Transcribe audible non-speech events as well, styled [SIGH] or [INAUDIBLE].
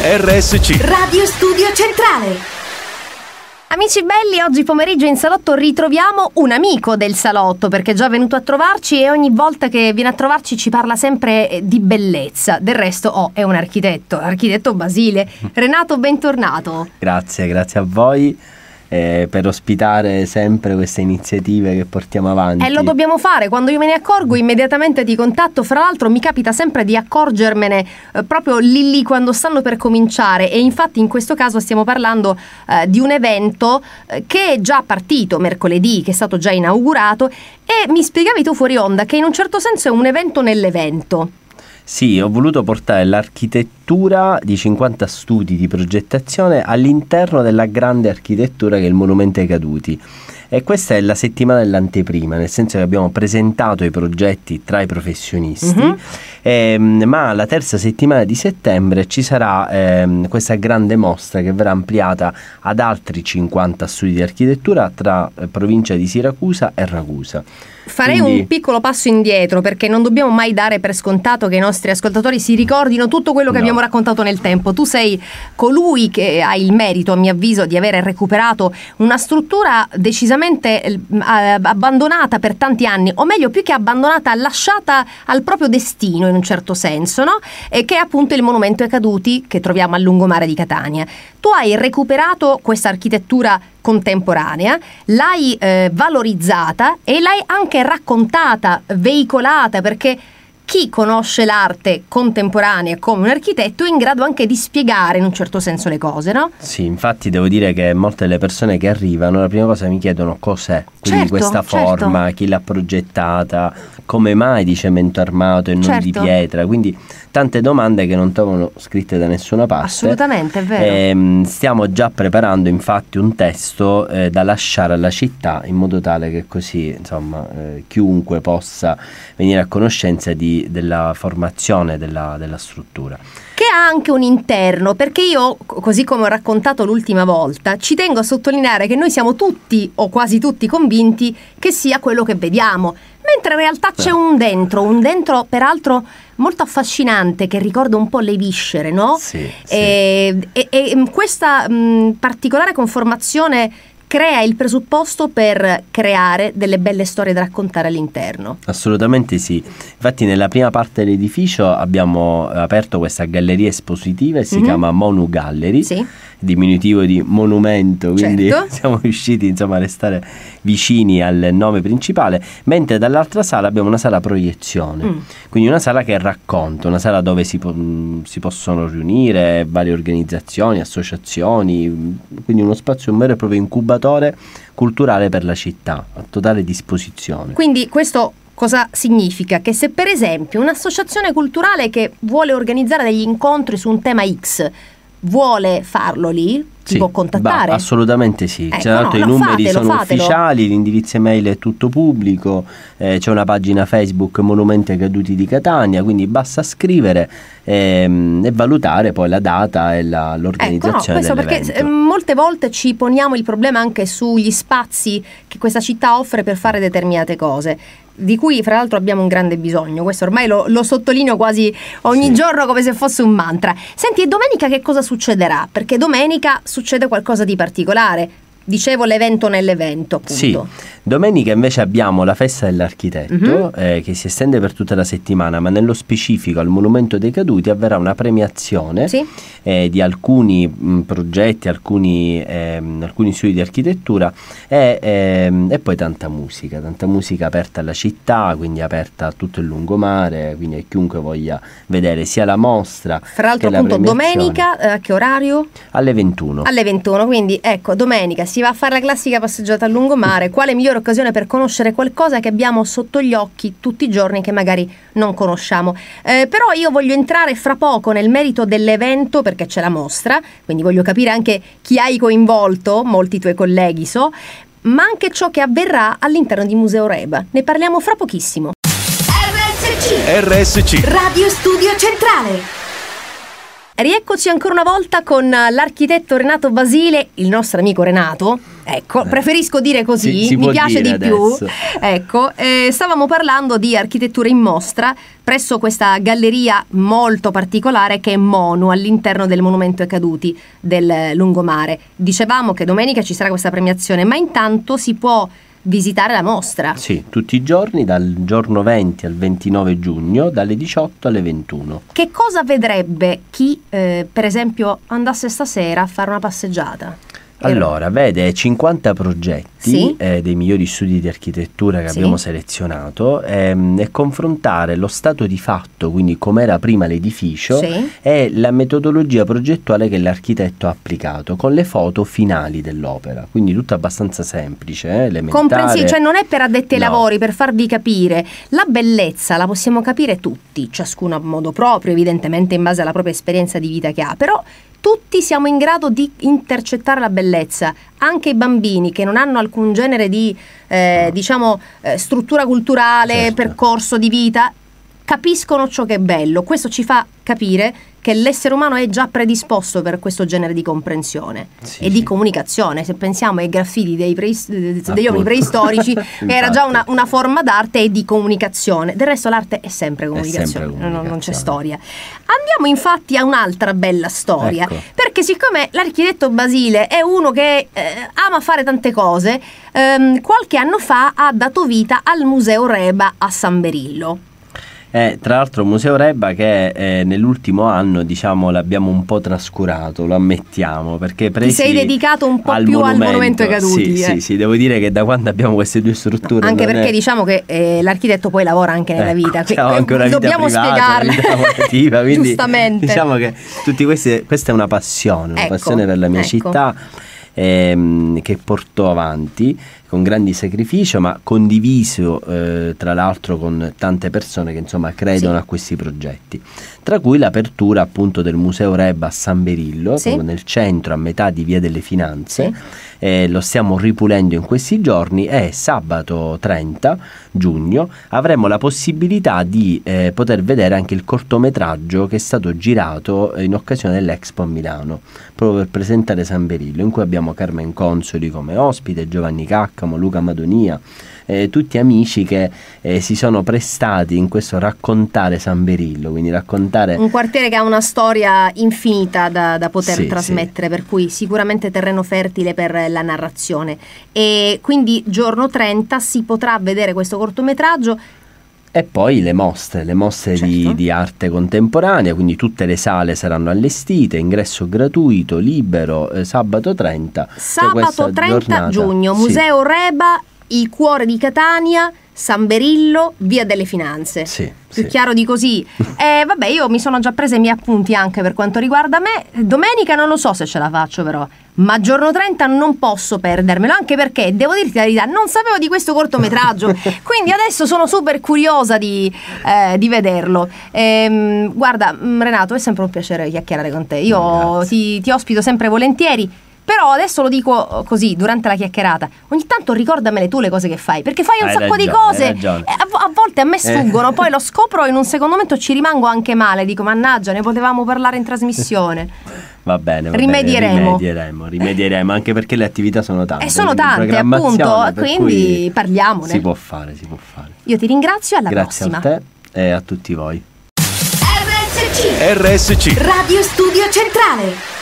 RSC Radio Studio Centrale Amici belli, oggi pomeriggio in salotto ritroviamo un amico del salotto perché è già venuto a trovarci e ogni volta che viene a trovarci ci parla sempre eh, di bellezza. Del resto, oh, è un architetto, l'architetto Basile. Mm. Renato, bentornato. Grazie, grazie a voi eh, per ospitare sempre queste iniziative che portiamo avanti. E lo dobbiamo fare, quando io me ne accorgo immediatamente ti contatto, fra l'altro mi capita sempre di accorgermene eh, proprio lì lì quando stanno per cominciare e infatti in questo caso stiamo parlando eh, di un evento eh, che è già partito mercoledì, che è stato già inaugurato e mi spiegavi tu fuori onda che in un certo senso è un evento nell'evento. Sì, ho voluto portare l'architettura di 50 studi di progettazione all'interno della grande architettura che è il Monumento ai Caduti e questa è la settimana dell'anteprima, nel senso che abbiamo presentato i progetti tra i professionisti, mm-hmm. ehm, ma la terza settimana di settembre ci sarà ehm, questa grande mostra che verrà ampliata ad altri 50 studi di architettura tra eh, provincia di Siracusa e Ragusa. Farei Quindi... un piccolo passo indietro perché non dobbiamo mai dare per scontato che i nostri ascoltatori si ricordino tutto quello che no. abbiamo raccontato nel tempo. Tu sei colui che ha il merito, a mio avviso, di aver recuperato una struttura decisamente veramente eh, abbandonata per tanti anni, o meglio più che abbandonata, lasciata al proprio destino in un certo senso, no? eh, che è appunto il monumento ai caduti che troviamo al lungomare di Catania. Tu hai recuperato questa architettura contemporanea, l'hai eh, valorizzata e l'hai anche raccontata, veicolata, perché chi conosce l'arte contemporanea come un architetto è in grado anche di spiegare in un certo senso le cose, no? Sì, infatti devo dire che molte delle persone che arrivano la prima cosa mi chiedono cos'è, quindi certo, questa certo. forma, certo. chi l'ha progettata, come mai di cemento armato e non certo. di pietra, quindi tante domande che non trovano scritte da nessuna parte. Assolutamente, è vero. E, ehm, stiamo già preparando infatti un testo eh, da lasciare alla città in modo tale che così, insomma, eh, chiunque possa venire a conoscenza di della formazione della, della struttura che ha anche un interno, perché io, così come ho raccontato l'ultima volta, ci tengo a sottolineare che noi siamo tutti o quasi tutti convinti che sia quello che vediamo, mentre in realtà c'è certo. un dentro, un dentro peraltro molto affascinante che ricorda un po' le viscere, no? Sì. E, sì. Ehm, e, e mm, questa mh, mm, particolare conformazione crea il presupposto per creare delle belle storie da raccontare all'interno. Assolutamente sì. Infatti nella prima parte dell'edificio abbiamo eh, aperto questa galleria espositiva e si mm -hmm. chiama Monu Gallery, sì. diminutivo di monumento, quindi certo. [LAUGHS] siamo riusciti insomma, a restare vicini al nome principale, mentre dall'altra sala abbiamo una sala proiezione, mm. quindi una sala che racconta, una sala dove si, po mm, si possono riunire varie organizzazioni, associazioni, mm, quindi uno spazio un vero e proprio incubatore incubatore culturale per la città, a totale disposizione. Quindi questo Cosa significa? Che se per esempio un'associazione culturale che vuole organizzare degli incontri su un tema X vuole farlo lì, sì, può contattare? Bah, assolutamente sì, eh, certo no, i numeri fatelo, sono fatelo. ufficiali, l'indirizzo email è tutto pubblico, eh, c'è una pagina Facebook Monumenti ai Caduti di Catania, quindi basta scrivere ehm, e, valutare poi la data e la, l'organizzazione. Ecco, no, questo perché eh, molte volte ci poniamo il problema anche sugli spazi che questa città offre per fare determinate cose di cui fra l'altro abbiamo un grande bisogno. Questo ormai lo, lo sottolineo quasi ogni sì. giorno come se fosse un mantra. Senti, e domenica che cosa succederà? Perché domenica succederà succede qualcosa di particolare. Dicevo l'evento nell'evento, appunto. Sì. Domenica invece abbiamo la festa dell'architetto mm-hmm. eh, che si estende per tutta la settimana, ma nello specifico al Monumento dei Caduti avverrà una premiazione sì. eh, di alcuni mh, mm, progetti, alcuni, ehm, alcuni, studi di architettura e, ehm, e, poi tanta musica, tanta musica aperta alla città, quindi aperta a tutto il lungomare, quindi a chiunque voglia vedere sia la mostra. Fra l'altro appunto la domenica eh, a eh, che orario? Alle 21. Alle 21, quindi ecco domenica si va a fare la classica passeggiata al lungomare, quale migliore migliore occasione per conoscere qualcosa che abbiamo sotto gli occhi tutti i giorni che magari non conosciamo. Eh, però io voglio entrare fra poco nel merito dell'evento perché c'è la mostra, quindi voglio capire anche chi hai coinvolto, molti tuoi colleghi so, ma anche ciò che avverrà all'interno di Museo Reba. Ne parliamo fra pochissimo. RSC. Radio Studio Centrale. Rieccoci ancora una volta con l'architetto Renato Basile, il nostro amico Renato, Ecco, preferisco dire così, si, si mi piace di adesso. più. Ecco, eh, stavamo parlando di architettura in mostra presso questa galleria molto particolare che è Mono all'interno del Monumento ai Caduti del Lungomare. Dicevamo che domenica ci sarà questa premiazione, ma intanto si può visitare la mostra. Sì, tutti i giorni, dal giorno 20 al 29 giugno, dalle 18 alle 21. Che cosa vedrebbe chi, eh, per esempio, andasse stasera a fare una passeggiata? Allora, vede 50 progetti sì? eh, dei migliori studi di architettura che sì? abbiamo selezionato ehm, e confrontare lo stato di fatto, quindi com'era prima l'edificio, sì? e la metodologia progettuale che l'architetto ha applicato con le foto finali dell'opera. Quindi tutto abbastanza semplice, eh, elementare. Comprensibile, cioè non è per addetti ai no. lavori, per farvi capire. La bellezza la possiamo capire tutti, ciascuno a modo proprio, evidentemente in base alla propria esperienza di vita che ha, però tutti siamo in grado di intercettare la bellezza, anche i bambini che non hanno alcun genere di eh, diciamo, eh, struttura culturale, certo. percorso di vita, capiscono ciò che è bello. Questo ci fa capire che l'essere umano è già predisposto per questo genere di comprensione sì, e sì. di comunicazione. Se pensiamo ai graffiti preist- degli uomini preistorici, [LAUGHS] era già una, una, forma d'arte e di comunicazione. Del resto l'arte è sempre comunicazione, è sempre comunicazione. Non, non, c'è storia. Andiamo infatti a un'altra bella storia, ecco. perché siccome l'architetto Basile è uno che eh, ama fare tante cose, ehm, qualche anno fa ha dato vita al Museo Reba a San Berillo. Eh, tra l'altro Museo Reba che eh, nell'ultimo anno diciamo l'abbiamo un po' trascurato, lo ammettiamo, perché Ti sei dedicato un po' al più monumento, al monumento ai caduti. Sì, eh. sì, sì, devo dire che da quando abbiamo queste due strutture... No, anche perché è... diciamo che eh, l'architetto poi lavora anche nella ecco, vita, Abbiamo anche una vita dobbiamo privata, spiegarla. quindi, Giustamente. Diciamo che tutti questi, questa è una passione, una ecco, passione per la mia ecco. città ehm, che porto avanti con grandi sacrificio, ma condiviso eh, tra l'altro con tante persone che insomma credono sì. a questi progetti, tra cui l'apertura appunto del Museo Reb a San Berillo, sì. nel centro a metà di Via delle Finanze, sì. eh, lo stiamo ripulendo in questi giorni e sabato 30 giugno avremo la possibilità di eh, poter vedere anche il cortometraggio che è stato girato eh, in occasione dell'Expo a Milano, proprio per presentare San Berillo, in cui abbiamo Carmen Consoli come ospite, Giovanni Cacca, Bergamo, Luca Madonia, eh, tutti amici che eh, si sono prestati in questo raccontare San Berillo, quindi raccontare... Un quartiere che ha una storia infinita da, da poter sì, trasmettere, sì. per cui sicuramente terreno fertile per la narrazione. E quindi giorno 30 si potrà vedere questo cortometraggio e poi le mostre, le mostre certo. di, di, arte contemporanea, quindi tutte le sale saranno allestite, ingresso gratuito, libero, eh, sabato 30. Cioè sabato 30 giornata. giugno, Museo Reba il Cuore di Catania, San Berillo, Via delle Finanze. Sì. Più sì. chiaro di così. [LAUGHS] Eh, vabbè, io mi sono già presa i miei appunti anche per quanto riguarda me. Domenica non lo so se ce la faccio, però. Ma giorno 30 non posso perdermelo, anche perché devo dirti la verità, non sapevo di questo cortometraggio, [LAUGHS] quindi adesso sono super curiosa di, eh, di vederlo. Ehm, guarda, mm, Renato, è sempre un piacere chiacchierare con te. Io ti, ti ospito sempre volentieri. Però adesso lo dico oh, così, durante la chiacchierata, ogni tanto ricordamele tu le cose che fai, perché fai un hai sacco ragione, di cose. A, a, volte a me eh. sfuggono, poi lo [LAUGHS] scopro e in un secondo momento ci rimango anche male, dico mannaggia, ne potevamo parlare in trasmissione. [LAUGHS] Va bene, va rimedieremo. Bene, rimedieremo, rimedieremo, anche perché le attività sono tante. E sono tante, appunto, quindi parliamone. Si può fare, si può fare. Io ti ringrazio alla Grazie prossima. Grazie a te e a tutti voi. RSC. RSC. Radio Studio Centrale.